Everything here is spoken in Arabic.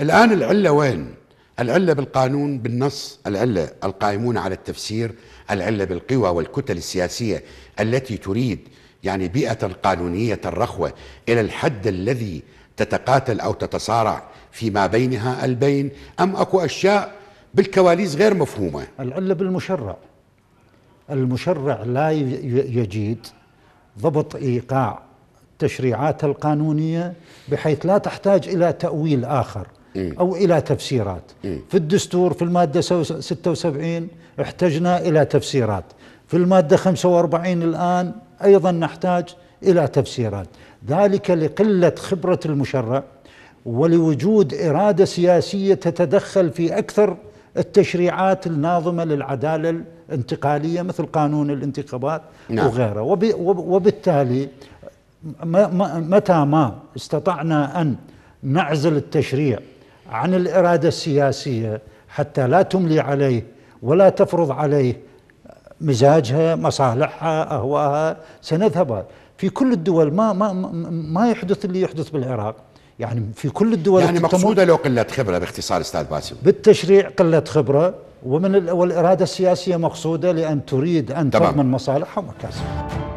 الآن العلة وين؟ العلة بالقانون بالنص العلة القائمون على التفسير العلة بالقوى والكتل السياسية التي تريد يعني بيئة قانونية الرخوة إلى الحد الذي تتقاتل أو تتصارع فيما بينها البين أم أكو أشياء بالكواليس غير مفهومة العلة بالمشرع المشرع لا يجيد ضبط إيقاع تشريعات القانونية بحيث لا تحتاج إلى تأويل آخر أو إلى تفسيرات في الدستور في المادة 76 احتجنا إلى تفسيرات في المادة 45 الآن أيضا نحتاج إلى تفسيرات ذلك لقلة خبرة المشرع ولوجود إرادة سياسية تتدخل في أكثر التشريعات الناظمة للعدالة الانتقالية مثل قانون الانتخابات نعم. وغيره وبالتالي متى ما استطعنا أن نعزل التشريع عن الإرادة السياسية حتى لا تملي عليه ولا تفرض عليه مزاجها مصالحها أهواها سنذهب في كل الدول ما ما ما يحدث اللي يحدث بالعراق يعني في كل الدول يعني مقصوده لو قله خبره باختصار استاذ باسل بالتشريع قله خبره ومن والاراده السياسيه مقصوده لان تريد ان تضمن مصالحها ومكاسبها